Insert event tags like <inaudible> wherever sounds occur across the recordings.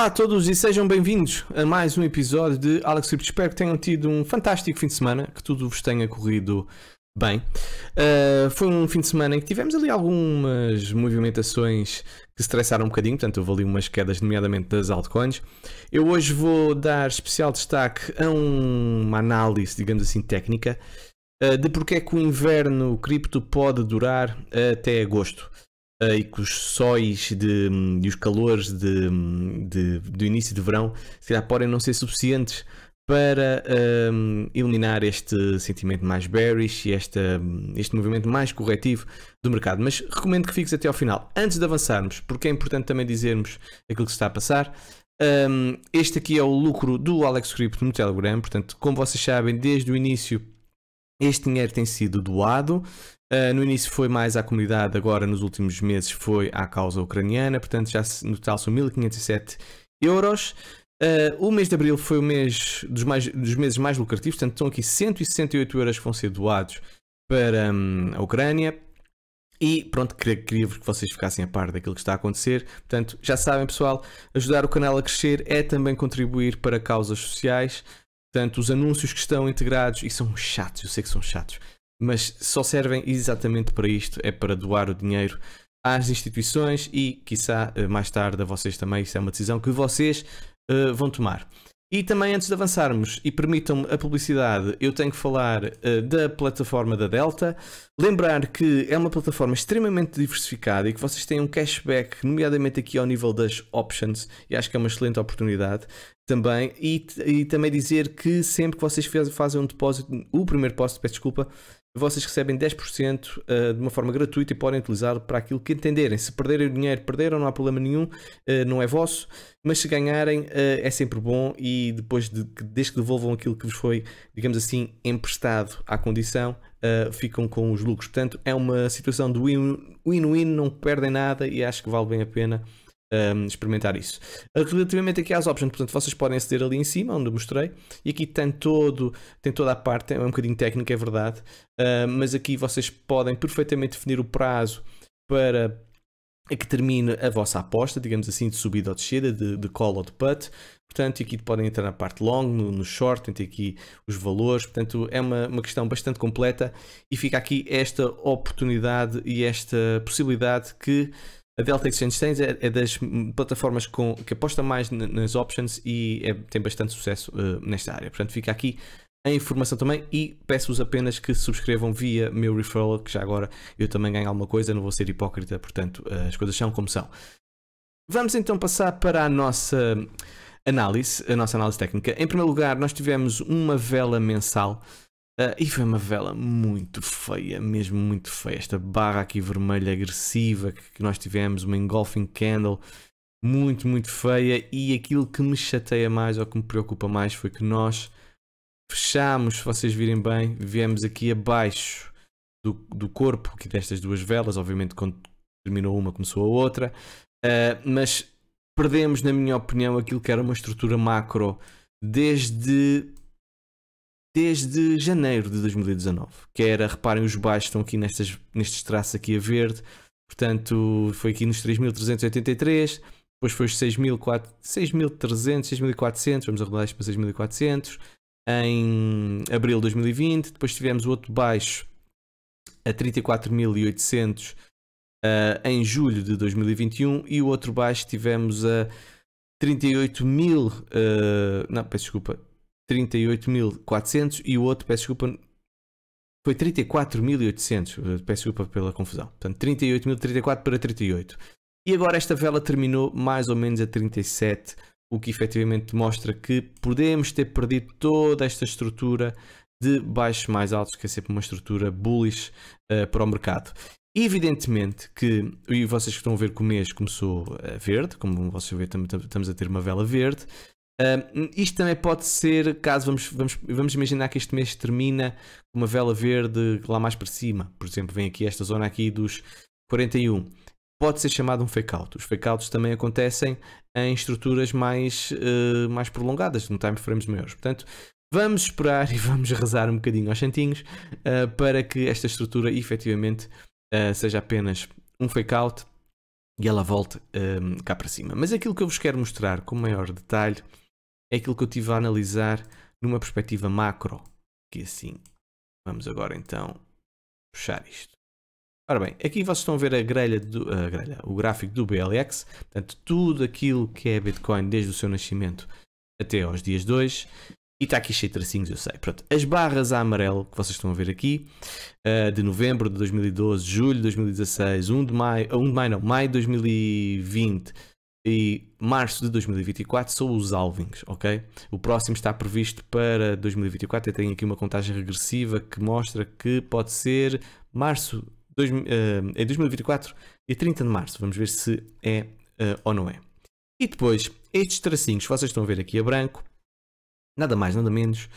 Olá a todos e sejam bem-vindos a mais um episódio de Alex Cripto. Espero que tenham tido um fantástico fim de semana, que tudo vos tenha corrido bem. Uh, foi um fim de semana em que tivemos ali algumas movimentações que estressaram um bocadinho, portanto houve ali umas quedas, nomeadamente das altcoins. Eu hoje vou dar especial destaque a uma análise, digamos assim, técnica uh, de porque é que o inverno cripto pode durar até agosto. Eh, e que os sóis de, hum, e os calores de, hum, de, do início de verão se calhar podem não ser suficientes para um, eliminar este sentimento mais bearish e esta, hum, este movimento mais corretivo do mercado. Mas recomendo que fiques até ao final. Antes de avançarmos, porque é importante também dizermos aquilo que se está a passar, um, este aqui é o lucro do Alex Crypto no Telegram. Portanto, como vocês sabem, desde o início este dinheiro tem sido doado Uh, no início foi mais à comunidade, agora nos últimos meses foi à causa ucraniana, portanto já no total são 1507 euros. Uh, o mês de abril foi o mês dos, mais, dos meses mais lucrativos, portanto estão aqui 168 euros que vão ser doados para hum, a Ucrânia. E pronto, queria, queria que vocês ficassem a par daquilo que está a acontecer. Portanto, já sabem, pessoal, ajudar o canal a crescer é também contribuir para causas sociais. Portanto, os anúncios que estão integrados, e são chatos, eu sei que são chatos, mas só servem exatamente para isto é para doar o dinheiro às instituições e, quiçá, eh, mais tarde a vocês também. Isso é uma decisão que vocês uh, vão tomar. E também antes de avançarmos, e permitam-me a publicidade, eu tenho que falar uh, da plataforma da Delta. Lembrar que é uma plataforma extremamente diversificada e que vocês têm um cashback, nomeadamente aqui ao nível das options, e acho que é uma excelente oportunidade também. E, e também dizer que sempre que vocês fazem um depósito, o primeiro depósito, peço desculpa, vocês recebem 10% uh, eh, de uma forma gratuita e podem utilizar para aquilo que entenderem. Se perderem o dinheiro, perderam, não há problema nenhum, uh, não é vosso, mas se ganharem uh, é sempre bom e depois, de, desde que devolvam aquilo que vos foi, digamos assim, emprestado à condição, ficam com os lucros. Portanto, é uma situação de win-win, não perdem nada e acho que vale bem a pena um, ehm, experimentar isso. Relativamente aqui às options, portanto, vocês podem aceder ali em cima, onde eu mostrei, e aqui tem, todo, tem toda a parte, é um bocadinho técnica, é verdade, uh, mas aqui vocês podem perfeitamente definir o prazo para é que termine a vossa aposta, digamos assim, de subida ou descida, de, de call ou de put. Portanto, aqui podem entrar na parte long, no, no short, tem aqui os valores. Portanto, é uma, uma questão bastante completa e fica aqui esta oportunidade e esta possibilidade que a Delta Exchange é, é, das plataformas com, que aposta mais nas options e é, tem bastante sucesso uh, nesta área. Portanto, fica aqui a informação também e peço-vos apenas que subscrevam via meu referral, que já agora eu também ganho alguma coisa, não vou ser hipócrita, portanto, eh, as coisas são como são. Vamos então passar para a nossa análise, a nossa análise técnica. Em primeiro lugar, nós tivemos uma vela mensal Uh, e foi uma vela muito feia, mesmo muito feia. Esta barra aqui vermelha agressiva que, que nós tivemos, uma engulfing candle, muito, muito feia. E aquilo que me chateia mais ou que me preocupa mais foi que nós fechámos, se vocês virem bem, viemos aqui abaixo do, do corpo aqui destas duas velas. Obviamente, quando terminou uma, começou a outra. Uh, mas perdemos, na minha opinião, aquilo que era uma estrutura macro desde desde janeiro de 2019. Que era, reparem, os baixos estão aqui nestas, nestes traços aqui a verde. Portanto, foi aqui nos 3.383, depois foi os 6.300, 6.400, vamos arredondar isto para 6.400, em abril de 2020. Depois tivemos o outro baixo a 34.800 uh, eh, em julho de 2021 e o outro baixo tivemos a 38 mil, uh, não, peço desculpa, 38.400 e o outro, peço desculpa, foi 34.800. Eh, peço desculpa pela confusão. Portanto, 38.034 para 38. E agora esta vela terminou mais ou menos a 37, o que efetivamente mostra que podemos ter perdido toda esta estrutura de baixos mais altos, que é sempre uma estrutura bullish uh, para o mercado. Evidentemente que, e vocês que estão a ver que o mês começou uh, verde, como vocês vê, estamos a ter uma vela verde, isto também pode ser, caso vamos, vamos, vamos imaginar que este mês termina com uma vela verde lá mais para cima, por exemplo, vem aqui esta zona aqui dos 41. Pode ser chamado um fake out. Os fake outs também acontecem em estruturas mais, uh, mais prolongadas, no time frames maiores. Portanto, vamos esperar <laughs> e vamos rezar um bocadinho aos santinhos uh, para que esta estrutura efetivamente uh, seja apenas um fake out e ela volte ehm, cá para cima. Mas aquilo que eu vos quero mostrar com maior detalhe é aquilo que eu estive a analisar numa perspectiva macro, que é assim, vamos agora então puxar isto. Ora bem, aqui vocês estão a ver a grelha, do, a grelha, o gráfico do BLX, portanto tudo aquilo que é Bitcoin desde o seu nascimento até aos dias 2, e está aqui cheio de tracinhos, eu sei. Pronto, as barras a amarelo que vocês estão a ver aqui, eh, de novembro de 2012, julho de 2016, 1 de maio, 1 de maio não, maio de 2020, e março de 2024 são os alvings, ok? O próximo está previsto para 2024. Eu tenho aqui uma contagem regressiva que mostra que pode ser março dois, uh, em 2024 e 30 de março. Vamos ver se é uh, ou não é. E depois, estes tracinhos vocês estão a ver aqui a branco, nada mais, nada menos,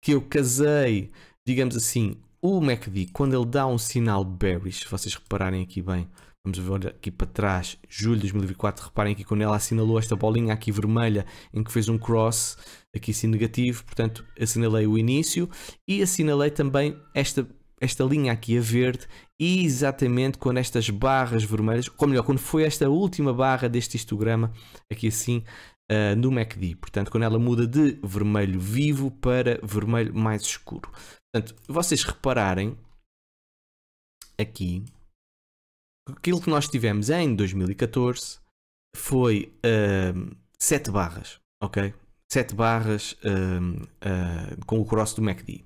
que eu casei, digamos assim, o MACD, quando ele dá um sinal bearish, se vocês repararem aqui bem, vamos ver aqui para trás, julho de 2024, reparem aqui quando ela assinalou esta bolinha aqui vermelha, em que fez um cross, aqui sim negativo, portanto assinalei o início e assinalei também esta esta linha aqui a verde, exatamente quando estas barras vermelhas, ou melhor, quando foi esta última barra deste histograma, aqui assim, uh, no MACD. Portanto, quando ela muda de vermelho vivo para vermelho mais escuro. Portanto, vocês repararem aqui aquilo que nós tivemos em 2014 foi uh, hum, 7 barras, ok? 7 barras uh, uh, com o cross do MACD.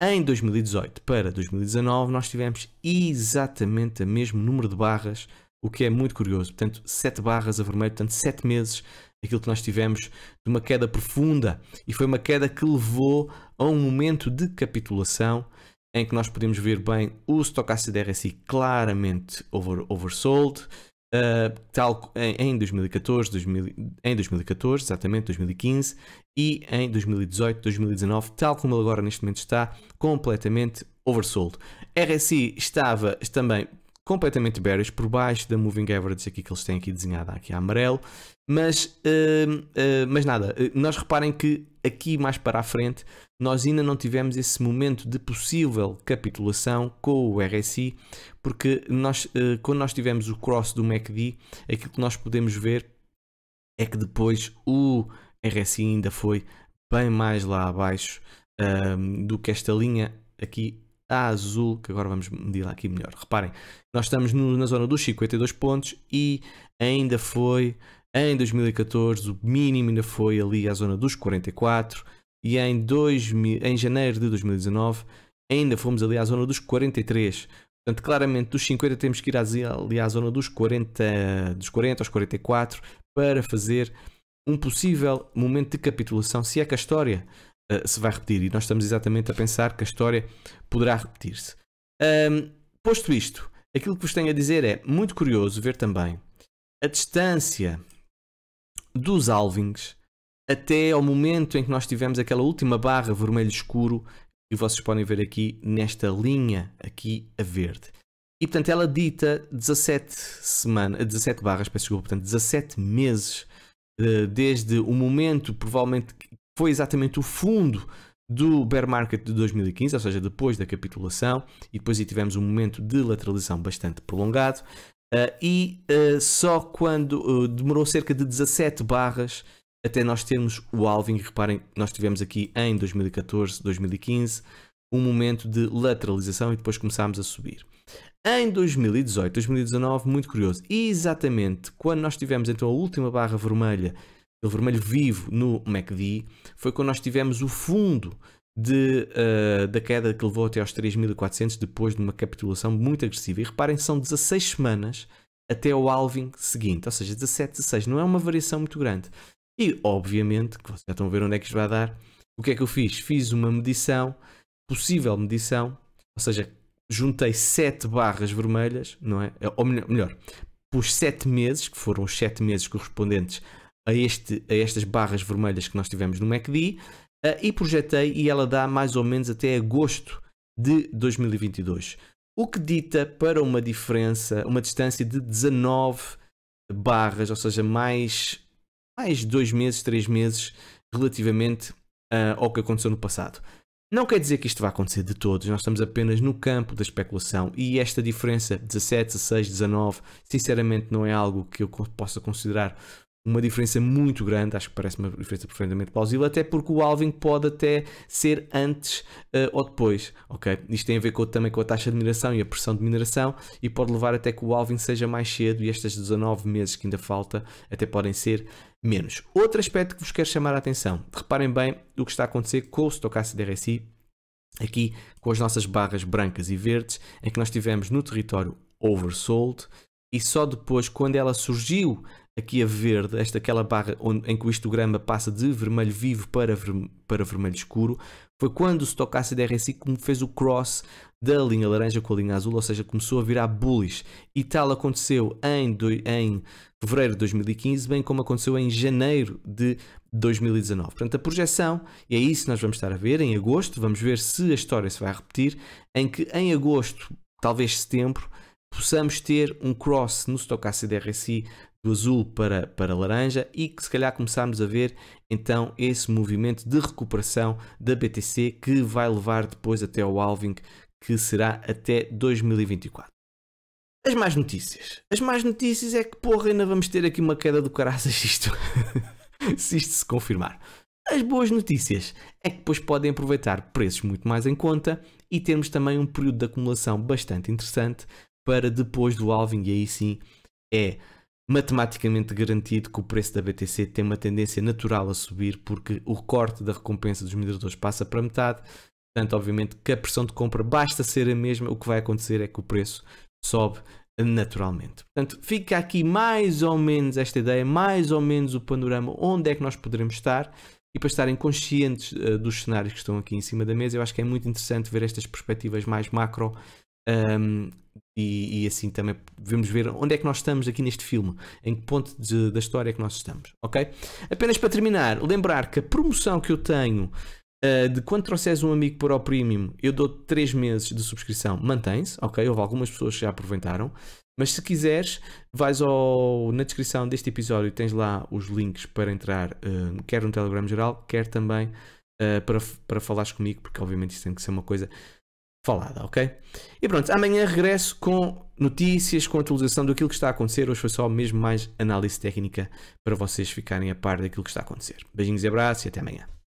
Em 2018 para 2019 nós tivemos exatamente o mesmo número de barras, o que é muito curioso. Portanto, 7 barras a vermelho, portanto 7 meses aquilo que nós tivemos de uma queda profunda e foi uma queda que levou a um momento de capitulação em que nós podemos ver bem o stochastic RSI claramente over, oversold, uh, tal em, em 2014, 2000, em 2014, exatamente 2015 e em 2018, 2019, tal como ele agora neste momento está, completamente oversold. RSI estava também completamente bearish por baixo da moving average aqui que eles têm aqui desenhada aqui a amarelo mas, uh, uh, mas nada, eh, nós reparem que aqui mais para a frente nós ainda não tivemos esse momento de possível capitulação com o RSI porque nós, uh, quando nós tivemos o cross do MACD aquilo que nós podemos ver é que depois o RSI ainda foi bem mais lá abaixo hum, do que esta linha aqui a azul, que agora vamos medir aqui melhor. Reparem, nós estamos no, na zona dos 52 pontos e ainda foi, em 2014, o mínimo ainda foi ali à zona dos 44 e em, 2000, em janeiro de 2019 ainda fomos ali à zona dos 43. Portanto, claramente dos 50 temos que ir ali à zona dos 40, dos 40 aos 44 para fazer um possível momento de capitulação, se é que a história eh, se vai repetir. E nós estamos exatamente a pensar que a história poderá repetir-se. Um, posto isto, aquilo que vos tenho a dizer é muito curioso ver também a distância dos Alvings até ao momento em que nós tivemos aquela última barra vermelho escuro que vocês podem ver aqui nesta linha aqui a verde. E portanto ela dita 17 semanas, 17 barras, peço desculpa, portanto 17 meses eh, desde o momento provavelmente foi exatamente o fundo do bear market de 2015, ou seja, depois da capitulação, e depois aí tivemos um momento de lateralização bastante prolongado, uh, e uh, só quando uh, demorou cerca de 17 barras até nós termos o Alvin reparem, nós tivemos aqui em 2014, 2015, um momento de lateralização e depois começámos a subir. Em 2018, 2019, muito curioso, exatamente quando nós tivemos então a última barra vermelha o vermelho vivo no MACD, foi quando nós tivemos o fundo de, uh, da queda que levou até aos 3.400 depois de uma capitulação muito agressiva. E reparem, são 16 semanas até o alving seguinte, ou seja, 17, 16, não é uma variação muito grande. E, obviamente, que vocês já estão a ver onde é que isto vai dar, o que é que eu fiz? Fiz uma medição, possível medição, ou seja, juntei 7 barras vermelhas, não é? Ou melhor, pus 7 meses, que foram os 7 meses correspondentes a, este, a estas barras vermelhas que nós tivemos no MACD uh, eh, e projetei e ela dá mais ou menos até agosto de 2022. O que dita para uma diferença, uma distância de 19 barras, ou seja, mais, mais dois meses, três meses relativamente uh, ao que aconteceu no passado. Não quer dizer que isto vá acontecer de todos, nós estamos apenas no campo da especulação e esta diferença 17, 16, 19, sinceramente não é algo que eu possa considerar uma diferença muito grande, acho que parece uma diferença profundamente plausível, até porque o Alvin pode até ser antes uh, ou depois, ok? Isto tem a ver com, também com a taxa de mineração e a pressão de mineração e pode levar até que o Alvin seja mais cedo e estas 19 meses que ainda falta até podem ser menos. Outro aspecto que vos quero chamar a atenção, reparem bem o que está a acontecer com o Stochastic DRSI, aqui com as nossas barras brancas e verdes, em que nós tivemos no território oversold, e só depois, quando ela surgiu aqui a verde, esta aquela barra onde, em que o histograma passa de vermelho vivo para, ver, para vermelho escuro, foi quando o Stochastic RSI fez o cross da linha laranja com a linha azul, ou seja, começou a virar bullish. E tal aconteceu em, em fevereiro de 2015, bem como aconteceu em janeiro de 2019. Portanto, a projeção, e é isso que nós vamos estar a ver em agosto, vamos ver se a história se vai repetir, em que em agosto, talvez setembro, possamos ter um cross no Stock Acid RSI do azul para, para laranja e que se calhar começarmos a ver então esse movimento de recuperação da BTC que vai levar depois até ao halving que será até 2024. As más notícias. As más notícias é que porra ainda vamos ter aqui uma queda do caraças isto, <laughs> se isto se confirmar. As boas notícias é que depois podem aproveitar preços muito mais em conta e termos também um período de acumulação bastante interessante para depois do halving, e aí sim é matematicamente garantido que o preço da BTC tem uma tendência natural a subir porque o corte da recompensa dos mineradores passa para metade. Portanto, obviamente que a pressão de compra basta ser a mesma, o que vai acontecer é que o preço sobe naturalmente. Portanto, fica aqui mais ou menos esta ideia, mais ou menos o panorama onde é que nós poderemos estar e para estarem conscientes uh, dos cenários que estão aqui em cima da mesa, eu acho que é muito interessante ver estas perspectivas mais macro um, ehm, e, e, assim também devemos ver onde é que nós estamos aqui neste filme, em que ponto de, da história é que nós estamos, ok? Apenas para terminar, lembrar que a promoção que eu tenho uh, de quando trouxeres um amigo para o Premium, eu dou 3 meses de subscrição, mantém-se, ok? Houve algumas pessoas que já aproveitaram, mas se quiseres, vais ao, na descrição deste episódio, tens lá os links para entrar, uh, quer no Telegram geral, quer também uh, para, para falares comigo, porque obviamente isto tem que ser uma coisa falada, ok? E pronto, amanhã regresso com notícias, com atualização daquilo que está a acontecer. Hoje foi só mesmo mais análise técnica para vocês ficarem a par daquilo que está a acontecer. Beijinhos e abraços e até amanhã.